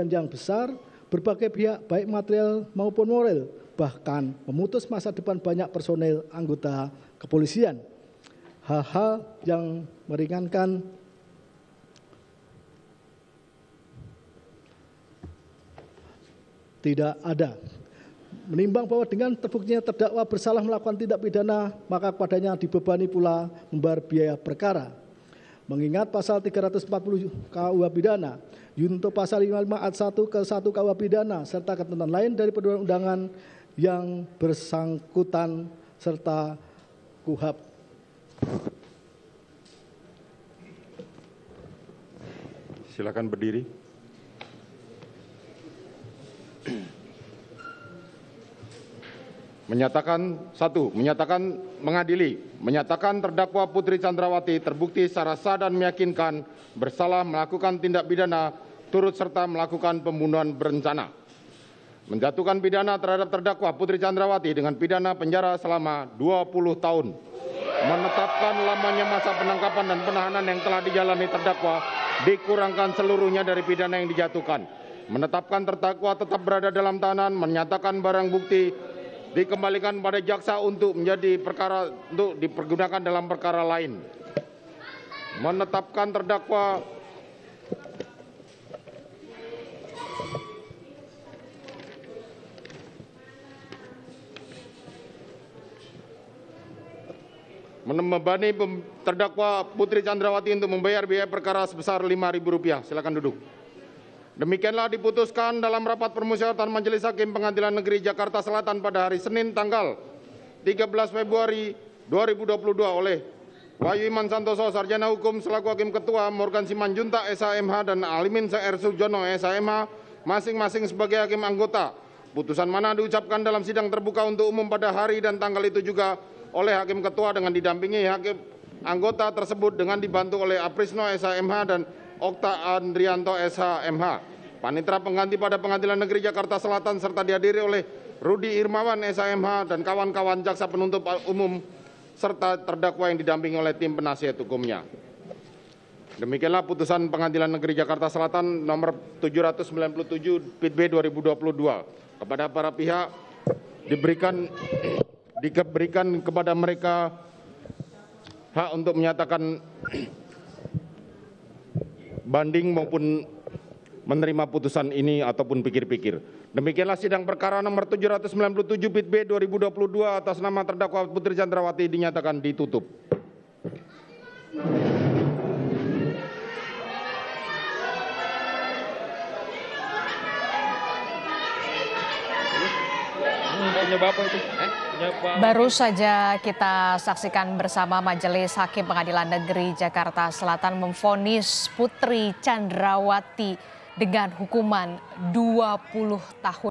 dan yang besar, berbagai pihak baik material maupun moral bahkan memutus masa depan banyak personel anggota kepolisian. Hal-hal yang meringankan tidak ada. Menimbang bahwa dengan terbuktinya terdakwa bersalah melakukan tindak pidana, maka kepadanya dibebani pula membayar biaya perkara. Mengingat pasal 340 KUH pidana, yunto pasal 55 ayat 1 ke 1 KUH pidana serta ketentuan lain dari pedoman undangan yang bersangkutan serta KUHAP. Silakan berdiri. menyatakan satu menyatakan mengadili menyatakan terdakwa Putri Chandrawati terbukti secara sah dan meyakinkan bersalah melakukan tindak pidana turut serta melakukan pembunuhan berencana menjatuhkan pidana terhadap terdakwa Putri Chandrawati dengan pidana penjara selama 20 tahun menetapkan lamanya masa penangkapan dan penahanan yang telah dijalani terdakwa dikurangkan seluruhnya dari pidana yang dijatuhkan menetapkan terdakwa tetap berada dalam tahanan menyatakan barang bukti dikembalikan pada jaksa untuk menjadi perkara untuk dipergunakan dalam perkara lain. Menetapkan terdakwa membebani terdakwa Putri Chandrawati untuk membayar biaya perkara sebesar Rp5.000. Silakan duduk. Demikianlah diputuskan dalam rapat permusyawaratan Majelis Hakim Pengadilan Negeri Jakarta Selatan pada hari Senin tanggal 13 Februari 2022 oleh Wahyu Iman Santoso, Sarjana Hukum, selaku Hakim Ketua, Morgan Simanjunta, SHMH, dan Alimin CR Sujono, SHMH, masing-masing sebagai Hakim Anggota. Putusan mana diucapkan dalam sidang terbuka untuk umum pada hari dan tanggal itu juga oleh Hakim Ketua dengan didampingi Hakim Anggota tersebut dengan dibantu oleh Aprisno, SHMH, dan Okta Andrianto SH MH. Panitra pengganti pada Pengadilan Negeri Jakarta Selatan serta dihadiri oleh Rudi Irmawan SHMH dan kawan-kawan jaksa penuntut umum serta terdakwa yang didampingi oleh tim penasihat hukumnya. Demikianlah putusan Pengadilan Negeri Jakarta Selatan nomor 797 PITB 2022 kepada para pihak diberikan diberikan kepada mereka hak untuk menyatakan banding maupun menerima putusan ini ataupun pikir-pikir. Demikianlah sidang perkara nomor 797 Bit B 2022 atas nama terdakwa Putri Chandrawati dinyatakan ditutup. Eh? Baru saja kita saksikan bersama Majelis Hakim Pengadilan Negeri Jakarta Selatan memfonis Putri Chandrawati dengan hukuman 20 tahun.